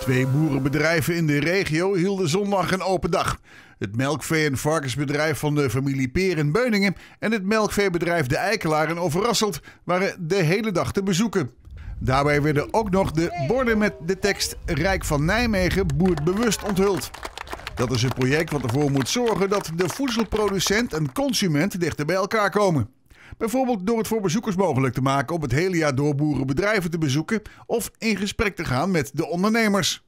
Twee boerenbedrijven in de regio hielden zondag een open dag. Het melkvee- en varkensbedrijf van de familie Peer in Beuningen en het melkveebedrijf De Eikelaar in Overrasseld waren de hele dag te bezoeken. Daarbij werden ook nog de borden met de tekst Rijk van Nijmegen boert bewust onthuld. Dat is een project wat ervoor moet zorgen dat de voedselproducent en consument dichter bij elkaar komen. Bijvoorbeeld door het voor bezoekers mogelijk te maken om het hele jaar door boerenbedrijven te bezoeken of in gesprek te gaan met de ondernemers.